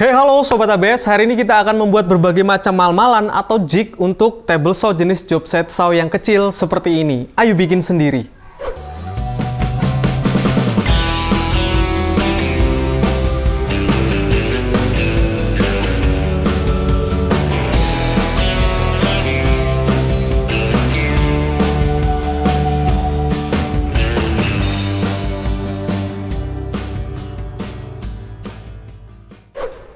Hey halo Sobat ABS, hari ini kita akan membuat berbagai macam mal-malan atau jig untuk table saw jenis job set saw yang kecil seperti ini. Ayo bikin sendiri.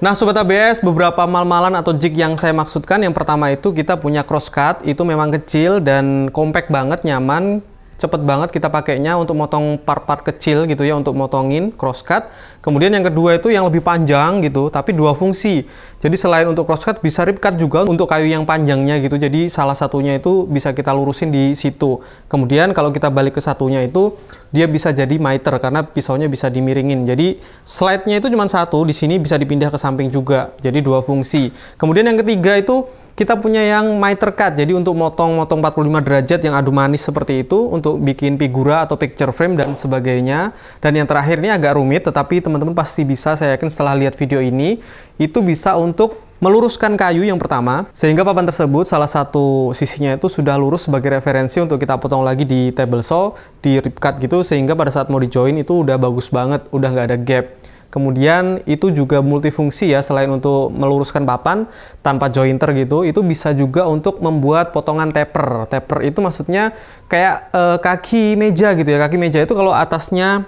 Nah Sobat ABS, beberapa mal-malan atau jig yang saya maksudkan, yang pertama itu kita punya crosscut, itu memang kecil dan compact banget, nyaman, cepet banget kita pakainya untuk motong part-part kecil gitu ya, untuk motongin crosscut. Kemudian yang kedua itu yang lebih panjang gitu, tapi dua fungsi. Jadi selain untuk crosscut bisa ripcut juga untuk kayu yang panjangnya gitu. Jadi salah satunya itu bisa kita lurusin di situ. Kemudian kalau kita balik ke satunya itu dia bisa jadi miter karena pisaunya bisa dimiringin. Jadi slide-nya itu cuma satu, di sini bisa dipindah ke samping juga. Jadi dua fungsi. Kemudian yang ketiga itu kita punya yang miter cut jadi untuk motong-motong 45 derajat yang adu manis seperti itu untuk bikin figura atau picture frame dan sebagainya dan yang terakhir ini agak rumit tetapi teman teman-teman pasti bisa saya yakin setelah lihat video ini itu bisa untuk meluruskan kayu yang pertama sehingga papan tersebut salah satu sisinya itu sudah lurus sebagai referensi untuk kita potong lagi di table saw di rip cut gitu sehingga pada saat mau di join itu udah bagus banget udah nggak ada gap kemudian itu juga multifungsi ya selain untuk meluruskan papan tanpa jointer gitu itu bisa juga untuk membuat potongan taper taper itu maksudnya kayak e, kaki meja gitu ya kaki meja itu kalau atasnya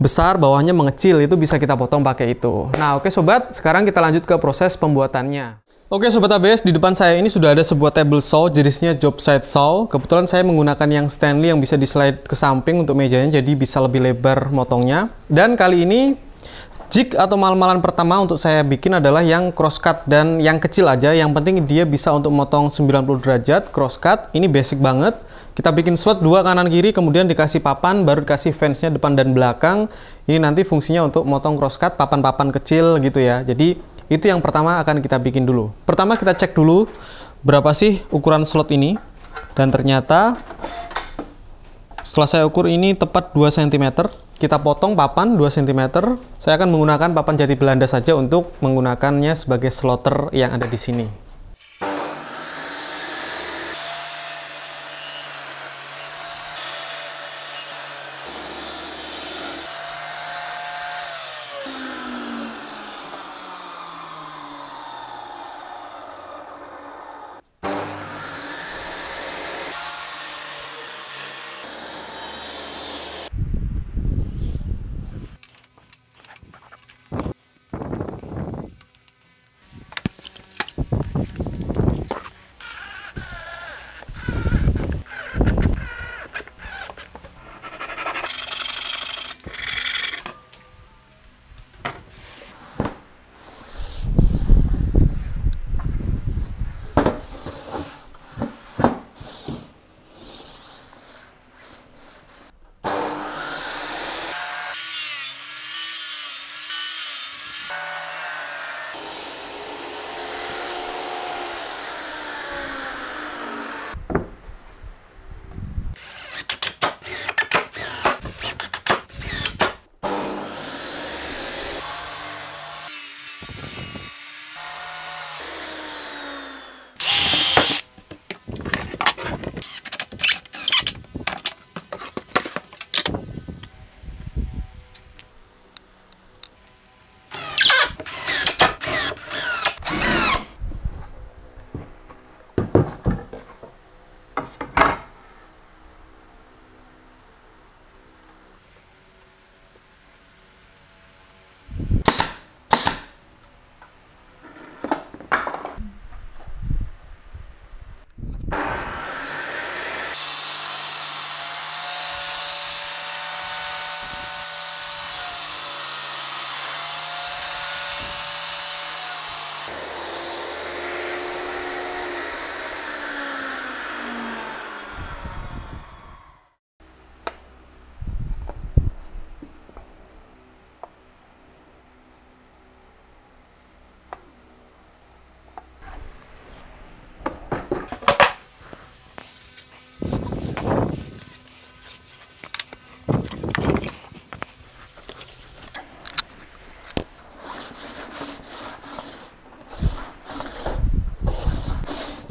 besar, bawahnya mengecil, itu bisa kita potong pakai itu. Nah oke sobat, sekarang kita lanjut ke proses pembuatannya. Oke Sobat ABS, di depan saya ini sudah ada sebuah table saw jenisnya job side saw. Kebetulan saya menggunakan yang Stanley yang bisa slide ke samping untuk mejanya jadi bisa lebih lebar motongnya. Dan kali ini jig atau mal-malan pertama untuk saya bikin adalah yang cross cut dan yang kecil aja. Yang penting dia bisa untuk motong 90 derajat cross cut. Ini basic banget. Kita bikin slot dua kanan kiri, kemudian dikasih papan, baru dikasih fansnya depan dan belakang. Ini nanti fungsinya untuk motong crosscut, papan-papan kecil gitu ya. Jadi itu yang pertama akan kita bikin dulu. Pertama kita cek dulu berapa sih ukuran slot ini. Dan ternyata setelah saya ukur ini tepat 2 cm. Kita potong papan 2 cm. Saya akan menggunakan papan jati Belanda saja untuk menggunakannya sebagai slotter yang ada di sini.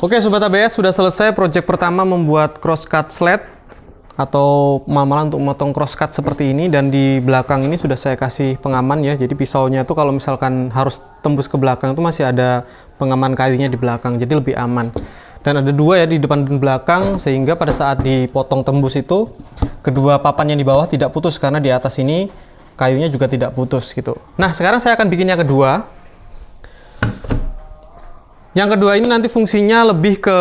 Oke Sobat ABS, sudah selesai proyek pertama membuat crosscut sled atau mamalan untuk memotong crosscut seperti ini dan di belakang ini sudah saya kasih pengaman ya jadi pisaunya itu kalau misalkan harus tembus ke belakang itu masih ada pengaman kayunya di belakang jadi lebih aman dan ada dua ya di depan dan belakang sehingga pada saat dipotong tembus itu kedua papan yang di bawah tidak putus karena di atas ini kayunya juga tidak putus gitu nah sekarang saya akan bikin yang kedua yang kedua ini nanti fungsinya lebih ke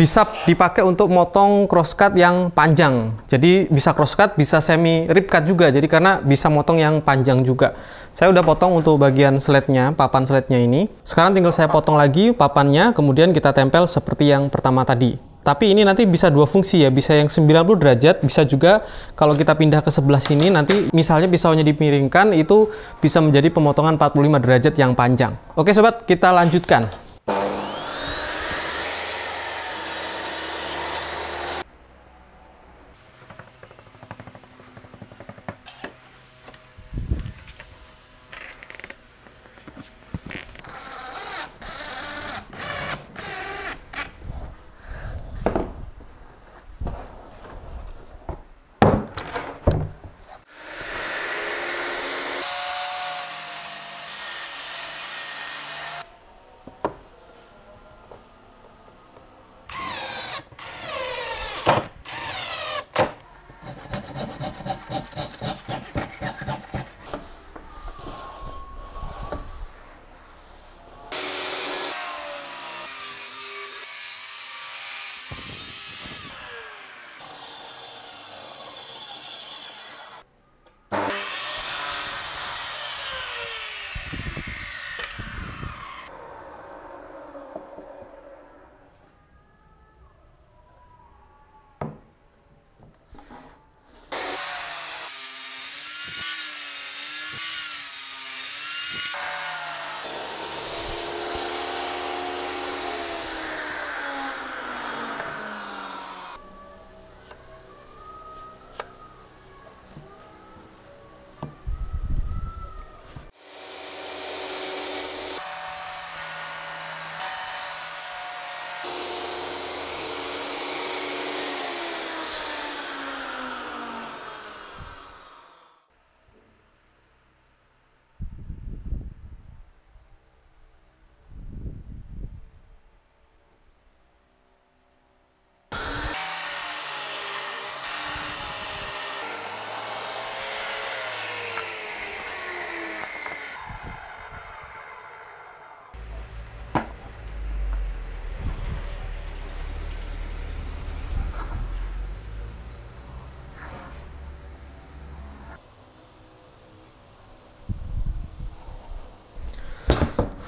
bisa dipakai untuk motong crosscut yang panjang. Jadi bisa crosscut, bisa semi rip juga. Jadi karena bisa motong yang panjang juga. Saya udah potong untuk bagian sletnya, papan sletnya ini. Sekarang tinggal saya potong lagi papannya, kemudian kita tempel seperti yang pertama tadi. Tapi ini nanti bisa dua fungsi ya, bisa yang 90 derajat, bisa juga kalau kita pindah ke sebelah sini nanti misalnya pisaunya dipiringkan itu bisa menjadi pemotongan 45 derajat yang panjang. Oke sobat, kita lanjutkan.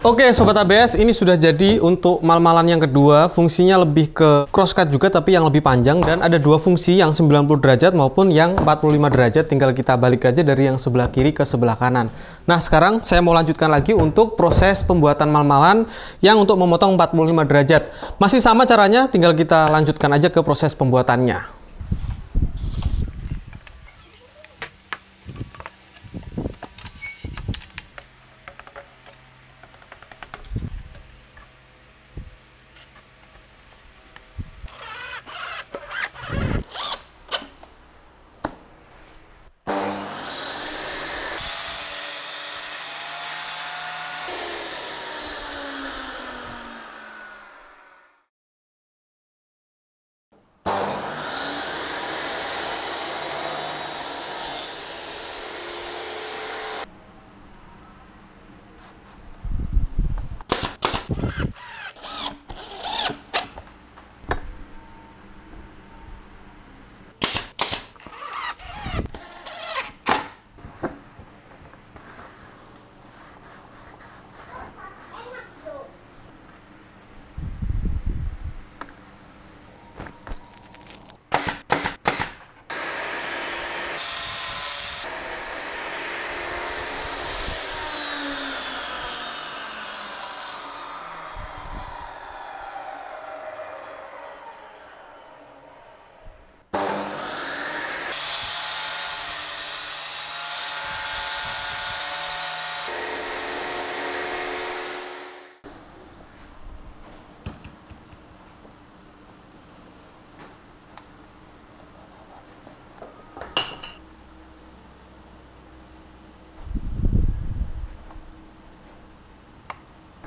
Oke Sobat ABS, ini sudah jadi untuk mal-malan yang kedua. Fungsinya lebih ke crosscut juga tapi yang lebih panjang. Dan ada dua fungsi yang 90 derajat maupun yang 45 derajat. Tinggal kita balik aja dari yang sebelah kiri ke sebelah kanan. Nah sekarang saya mau lanjutkan lagi untuk proses pembuatan mal-malan yang untuk memotong 45 derajat. Masih sama caranya, tinggal kita lanjutkan aja ke proses pembuatannya.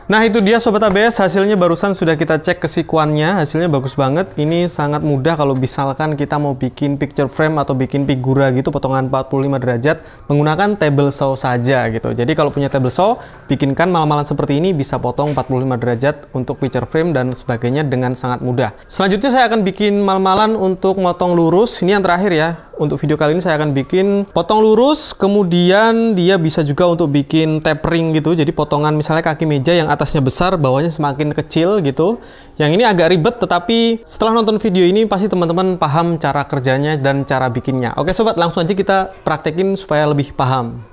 Nah itu dia Sobat ABS, hasilnya barusan sudah kita cek kesikuannya, hasilnya bagus banget. Ini sangat mudah kalau misalkan kita mau bikin picture frame atau bikin figura gitu potongan 45 derajat menggunakan table saw saja gitu. Jadi kalau punya table saw, bikinkan malam-malam seperti ini bisa potong 45 derajat untuk picture frame dan sebagainya dengan sangat mudah. Selanjutnya saya akan bikin malam-malam untuk motong lurus, ini yang terakhir ya. Untuk video kali ini saya akan bikin potong lurus, kemudian dia bisa juga untuk bikin tapering gitu. Jadi potongan misalnya kaki meja yang atasnya besar, bawahnya semakin kecil gitu. Yang ini agak ribet, tetapi setelah nonton video ini pasti teman-teman paham cara kerjanya dan cara bikinnya. Oke sobat, langsung aja kita praktekin supaya lebih paham.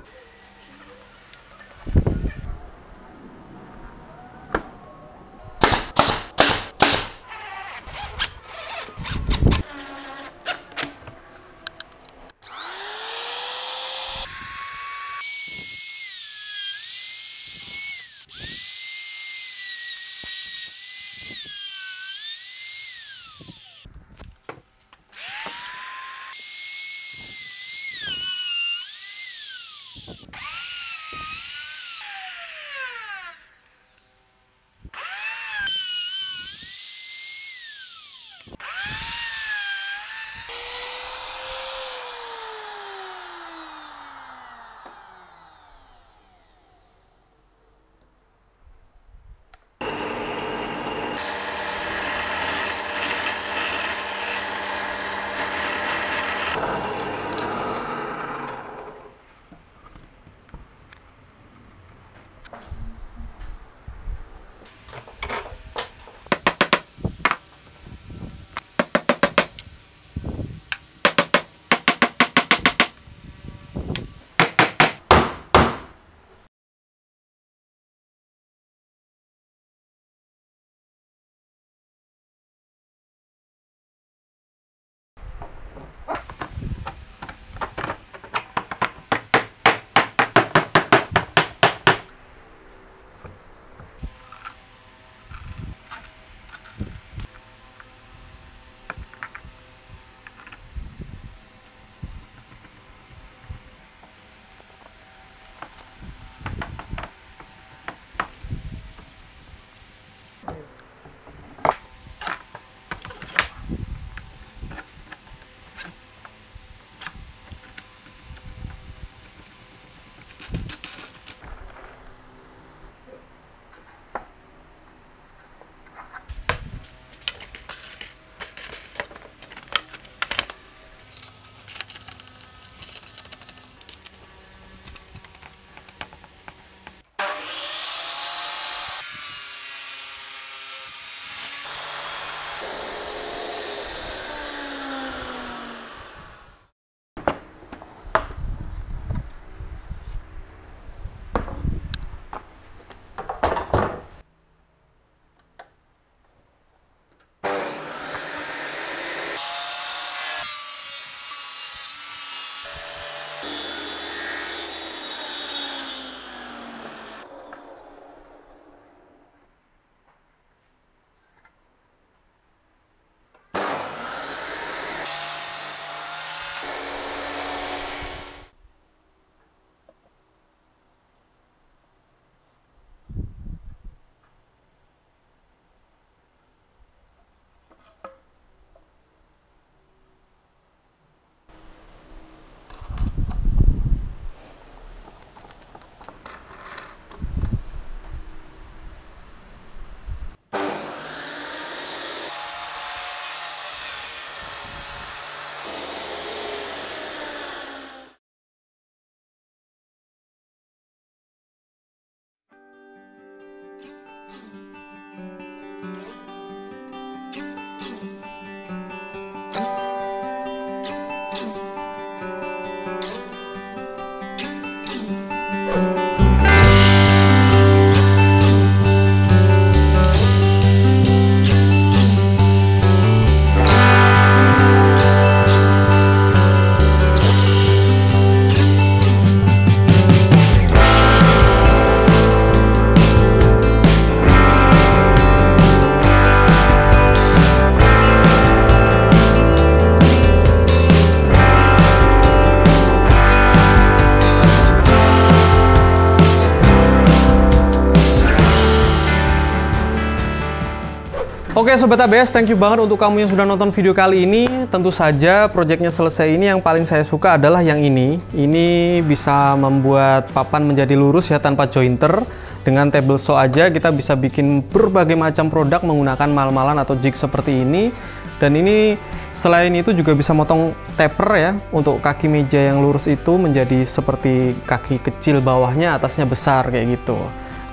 Oke Sobat ABS, thank you banget untuk kamu yang sudah nonton video kali ini. Tentu saja proyeknya selesai ini yang paling saya suka adalah yang ini. Ini bisa membuat papan menjadi lurus ya tanpa jointer. Dengan table saw aja kita bisa bikin berbagai macam produk menggunakan mal-malan atau jig seperti ini. Dan ini selain itu juga bisa motong taper ya untuk kaki meja yang lurus itu menjadi seperti kaki kecil bawahnya atasnya besar kayak gitu.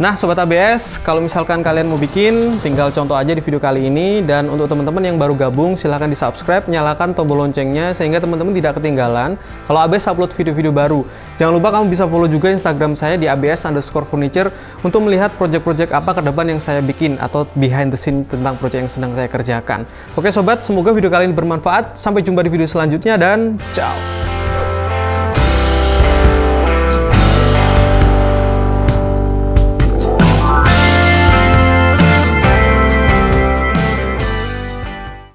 Nah Sobat ABS, kalau misalkan kalian mau bikin, tinggal contoh aja di video kali ini. Dan untuk teman-teman yang baru gabung, silahkan di subscribe, nyalakan tombol loncengnya sehingga teman-teman tidak ketinggalan kalau ABS upload video-video baru. Jangan lupa kamu bisa follow juga Instagram saya di ABS underscore furniture untuk melihat project-project apa ke depan yang saya bikin atau behind the scene tentang project yang sedang saya kerjakan. Oke Sobat, semoga video kali ini bermanfaat. Sampai jumpa di video selanjutnya dan ciao!